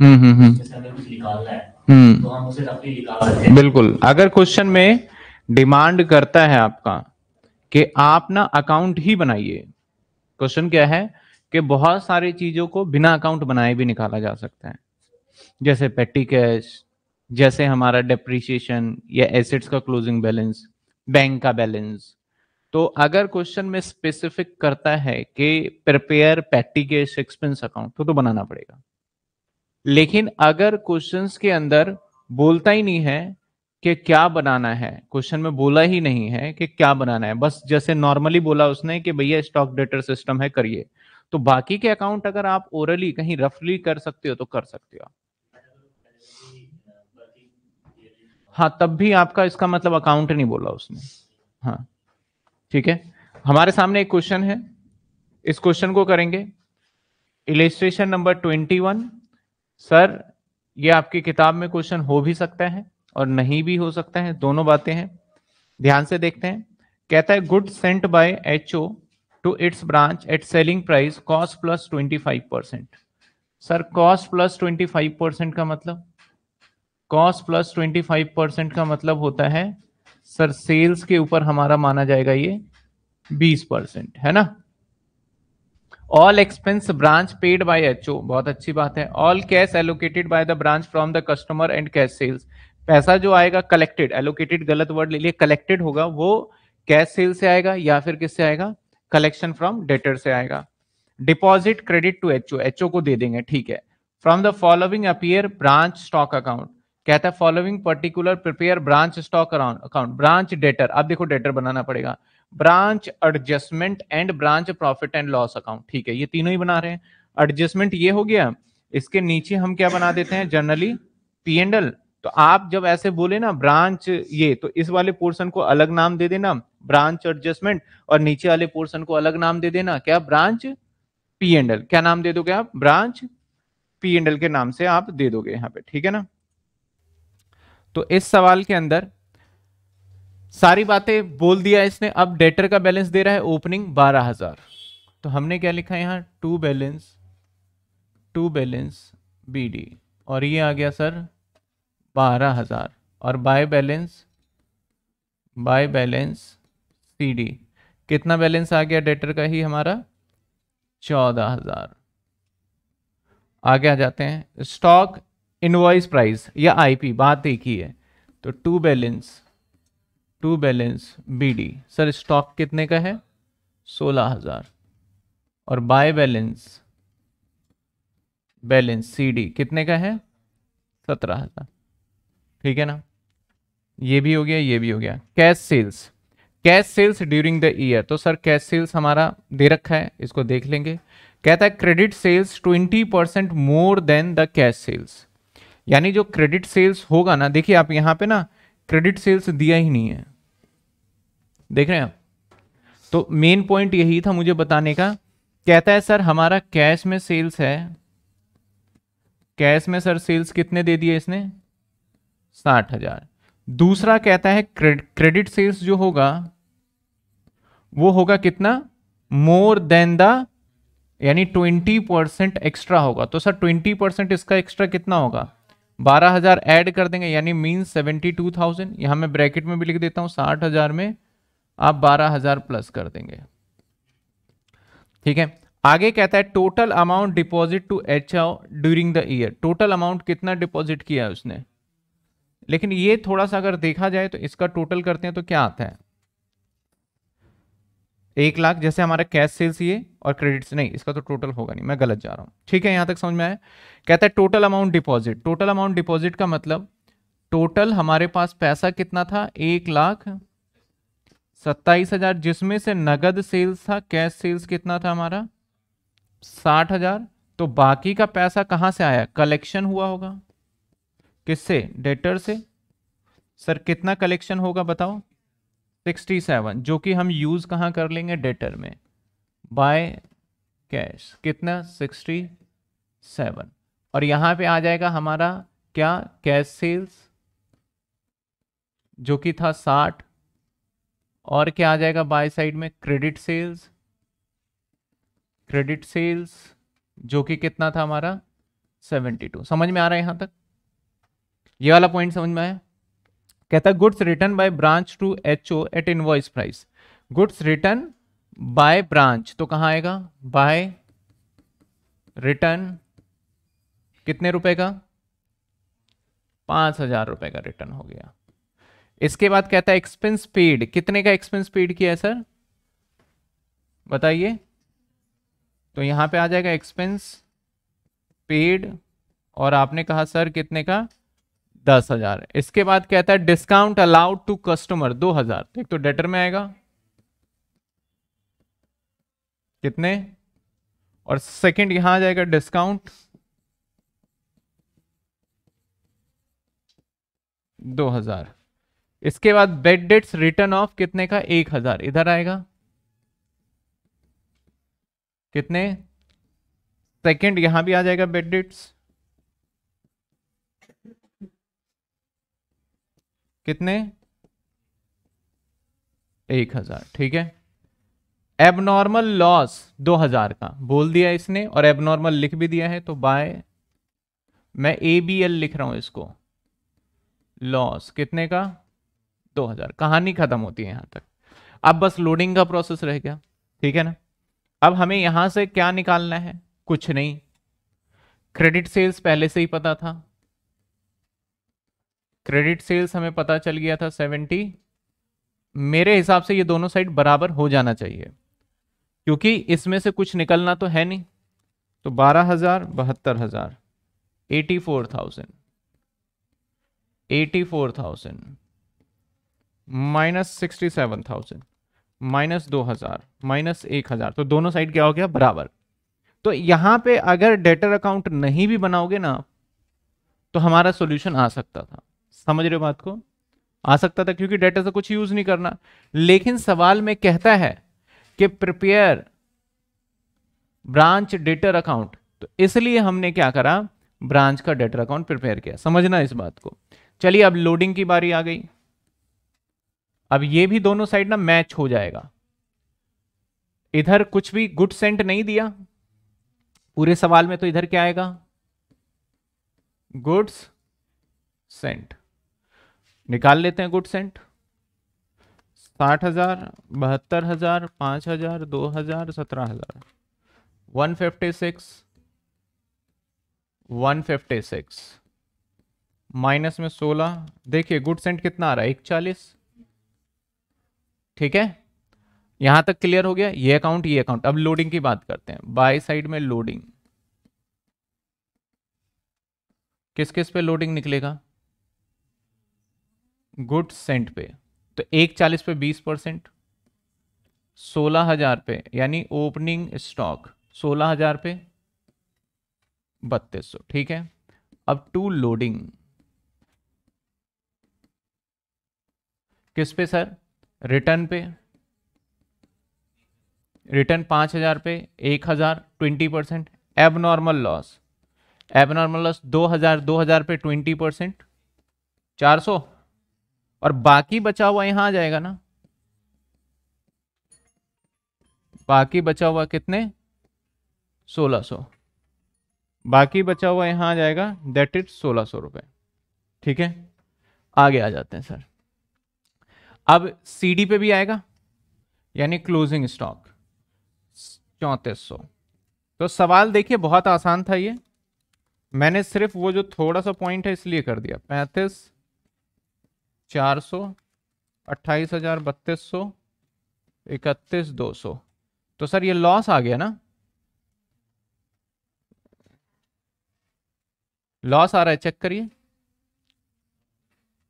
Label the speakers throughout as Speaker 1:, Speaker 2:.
Speaker 1: हम्म, हम्म, हम्म। तो बिल्कुल अगर क्वेश्चन में डिमांड करता है आपका कि आप ना अकाउंट ही बनाइए क्वेश्चन क्या है कि बहुत सारी चीजों को बिना अकाउंट बनाए भी निकाला जा सकता है जैसे पेट्टी कैश जैसे हमारा डेप्रिसिएशन या एसेट्स का क्लोजिंग बैलेंस बैंक का बैलेंस तो अगर क्वेश्चन में स्पेसिफिक करता है कि prepare petty cash expense account तो तो बनाना पड़ेगा लेकिन अगर क्वेश्चंस के अंदर बोलता ही नहीं है कि क्या बनाना है क्वेश्चन में बोला ही नहीं है कि क्या बनाना है बस जैसे नॉर्मली बोला उसने कि भैया स्टॉक डेटर सिस्टम है करिए तो बाकी के अकाउंट अगर आप ओरली कहीं रफली कर सकते हो तो कर सकते हो हाँ तब भी आपका इसका मतलब अकाउंट नहीं बोला उसने हाँ ठीक है हमारे सामने एक क्वेश्चन है इस क्वेश्चन को करेंगे illustration number twenty one sir ये आपकी किताब में क्वेश्चन हो भी सकता है और नहीं भी हो सकता है दोनों बातें हैं ध्यान से देखते हैं कहता है good sent by H O to its branch at selling price cost plus twenty five percent sir cost plus twenty five percent का मतलब cost plus twenty five percent का मतलब होता है सर सेल्स के ऊपर हमारा माना जाएगा ये बीस परसेंट है ना all expense branch paid by HO बहुत अच्छी बात है all cash allocated by the branch from the customer and cash sales पैसा जो आएगा कलेक्टेड एलोकेटेड गलत वर्ड ले लिए कलेक्टेड होगा वो कैश सेल से आएगा या फिर किससे आएगा कलेक्शन फ्रॉम डेटर से आएगा deposit credit to HO HO को दे देंगे ठीक है from the following appear branch stock account कहता है following particular prepare branch stock account branch debtor अब देखो डेटर बनाना पड़ेगा branch adjustment and branch profit and loss account ठीक है ये तीनों ही बना रहे हैं एडजस्टमेंट ये हो गया इसके नीचे हम क्या बना देते हैं जनरली पी एंड एल तो आप जब ऐसे बोले ना ब्रांच ये तो इस वाले पोर्शन को अलग नाम दे देना ब्रांच एडजस्टमेंट और नीचे वाले पोर्शन को अलग नाम दे देना क्या ब्रांच पी एंड एल क्या नाम दे दोगे आप ब्रांच पी एंड एल के नाम से आप दे दोगे यहाँ पे ठीक है ना तो इस सवाल के अंदर सारी बातें बोल दिया इसने अब डेटर का बैलेंस दे रहा है ओपनिंग बारह हजार तो हमने क्या लिखा है यहां to balance to balance BD और ये आ गया सर बारह हजार और by balance by balance CD कितना बैलेंस आ गया डेटर का ही हमारा चौदह हजार आगे आ जाते हैं स्टॉक इनवॉइस प्राइस या आईपी बात एक ही है तो to balance to balance BD sir stock कितने का है सोलह हजार और बाय बैलेंस बैलेंस सीडी कितने का है सत्रह हजार ठीक है ना ये भी हो गया ये भी हो गया cash sales cash sales during the year तो सर कैश सेल्स हमारा दे रखा है इसको देख लेंगे कहता है credit sales twenty percent more than the cash sales यानी जो क्रेडिट सेल्स होगा ना देखिए आप यहां पे ना क्रेडिट सेल्स दिया ही नहीं है देख रहे हैं आप तो मेन पॉइंट यही था मुझे बताने का कहता है सर हमारा कैश में सेल्स है कैश में सर सेल्स कितने दे दिए इसने साठ हजार दूसरा कहता है क्रेडिट सेल्स जो होगा वो होगा कितना मोर देन द यानी ट्वेंटी परसेंट एक्स्ट्रा होगा तो सर ट्वेंटी परसेंट इसका एक्स्ट्रा कितना होगा बारह हजार ऐड कर देंगे यानी मीन सेवेंटी टू थाउजेंड यहां मैं ब्रैकेट में भी लिख देता हूं साठ हजार में आप बारह हजार प्लस कर देंगे ठीक है आगे कहता है total amount deposit to H O during the year total amount कितना डिपॉजिट किया है उसने लेकिन ये थोड़ा सा अगर देखा जाए तो इसका टोटल करते हैं तो क्या आता है एक लाख जैसे हमारा कैश सेल्स ये और क्रेडिट्स नहीं इसका तो टोटल होगा नहीं मैं गलत जा रहा हूं ठीक है यहां तक समझ में आया कहता है total amount deposit total amount deposit का मतलब टोटल हमारे पास पैसा कितना था एक लाख सत्ताईस हजार जिसमें से नगद सेल्स था कैश सेल्स कितना था हमारा साठ हजार तो बाकी का पैसा कहाँ से आया कलेक्शन हुआ होगा किससे डेटर से सर कितना कलेक्शन होगा बताओ सिक्सटी सेवन जो कि हम यूज़ कहाँ कर लेंगे डेटर में बाय कैश कितना सिक्सटी सेवन और यहाँ पे आ जाएगा हमारा क्या कैश सेल्स जो कि था साठ और क्या आ जाएगा बाय साइड में क्रेडिट सेल्स क्रेडिट सेल्स जो कि कितना था हमारा 72 समझ में आ रहा है यहां तक ये वाला पॉइंट समझ में आया कहता goods return by branch to H O at invoice price goods return by branch तो कहां आएगा बाय रिटर्न कितने रुपए का पांच हजार रुपए का रिटर्न हो गया इसके बाद कहता है एक्सपेंस पेड कितने का एक्सपेंस पेड किया है सर बताइए तो यहां पे आ जाएगा एक्सपेंस पेड और आपने कहा सर कितने का दस हजार इसके बाद कहता है डिस्काउंट अलाउड टू कस्टमर दो हजार तो एक तो डेटर में आएगा कितने और सेकंड यहां आ जाएगा डिस्काउंट दो हजार इसके बाद बेड डेट्स रिटर्न ऑफ कितने का एक हजार इधर आएगा कितने सेकंड यहां भी आ जाएगा बेड डेट्स कितने एक हजार ठीक है एबनॉर्मल लॉस दो हजार का बोल दिया इसने और एबनॉर्मल लिख भी दिया है तो बाय मैं ए बी एल लिख रहा हूं इसको लॉस कितने का 2000 कहानी खत्म होती है यहां तक अब बस लोडिंग का प्रोसेस रह गया ठीक है ना अब हमें यहां से क्या निकालना है कुछ नहीं क्रेडिट सेल्स पहले से ही पता था क्रेडिट सेल्स हमें पता चल गया था 70 मेरे हिसाब से ये दोनों साइड बराबर हो जाना चाहिए क्योंकि इसमें से कुछ निकलना तो है नहीं तो बारह हजार बहत्तर हजार eighty four thousand eighty four thousand minus sixty seven thousand minus दो हज़ार माइनस एक हज़ार तो दोनों साइड क्या हो गया बराबर तो यहां पे अगर डेटर अकाउंट नहीं भी बनाओगे ना तो हमारा सॉल्यूशन आ सकता था समझ रहे हो बात को आ सकता था क्योंकि डेटर से कुछ यूज़ नहीं करना लेकिन सवाल में कहता है कि प्रिपेयर ब्रांच डेटर अकाउंट तो इसलिए हमने क्या करा ब्रांच का डेटर अकाउंट प्रिपेयर किया समझना इस बात को चलिए अब लोडिंग की बारी आ गई अब ये भी दोनों साइड ना मैच हो जाएगा इधर कुछ भी गुड सेंट नहीं दिया पूरे सवाल में तो इधर क्या आएगा गुड्स सेंट निकाल लेते हैं गुड सेंट साठ हजार बहत्तर हजार पांच हजार दो हजार सत्रह हजार one fifty six one fifty six minus में सोलह देखिए गुड सेंट कितना आ रहा है एक चालीस ठीक है यहां तक क्लियर हो गया ये अकाउंट ये अकाउंट अब लोडिंग की बात करते हैं बाय साइड में लोडिंग किस किस पे लोडिंग निकलेगा गुड सेंट पे तो एक चालीस पे बीस परसेंट सोलह हजार पे यानी ओपनिंग स्टॉक सोलह हजार पे बत्तीस सौ ठीक है अब टू लोडिंग किस पे सर रिटर्न पे रिटर्न पाँच हज़ार पे एक हज़ार twenty percent abnormal loss abnormal loss दो हज़ार दो हज़ार पे ट्वेंटी परसेंट चार सौ और बाकी बचा हुआ यहाँ आ जाएगा ना बाकी बचा हुआ कितने सोलह सौ बाकी बचा हुआ यहाँ आ जाएगा दैट इज सोलह सौ रुपये ठीक है आगे आ जाते हैं सर अब सी पे भी आएगा यानी क्लोजिंग स्टॉक चौंतीस सौ तो सवाल देखिए बहुत आसान था ये मैंने सिर्फ वो जो थोड़ा सा पॉइंट है इसलिए कर दिया पैंतीस चार सौ अट्ठाईस हजार बत्तीस सौ इकतीस दो सौ तो सर ये लॉस आ गया ना लॉस आ रहा है चेक करिए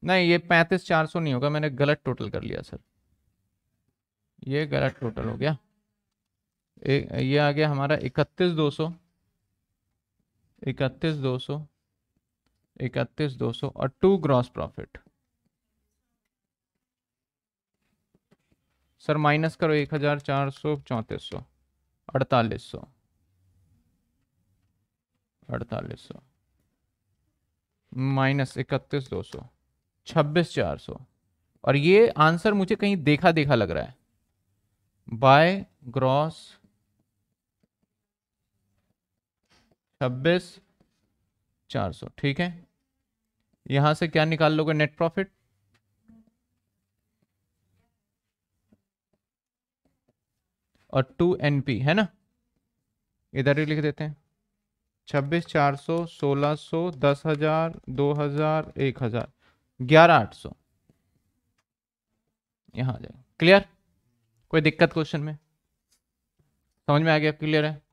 Speaker 1: नहीं ये पैंतीस चार सौ नहीं होगा मैंने गलत टोटल कर लिया सर ये गलत टोटल हो गया ए, ये आ गया हमारा इकतीस दो सौ इकतीस दो सौ इकतीस दो सौ और to gross profit sir minus करो एक हजार चार सौ चौंतीस सौ अड़तालीस सौ अड़तालीस सौ माइनस इकतीस दो सौ छब्बीस चार सौ और ये आंसर मुझे कहीं देखा देखा लग रहा है बाय ग्रॉस छब्बीस चार सौ ठीक है यहां से क्या निकाल लोगे नेट प्रॉफिट और टू एनपी है ना इधर ही लिख देते हैं छब्बीस चार सौ सोलह सौ दस हजार दो हजार एक हजार ग्यारह आठ सौ यहाँ आ जाएगा क्लियर कोई दिक्कत क्वेश्चन में समझ में आ गया क्लियर है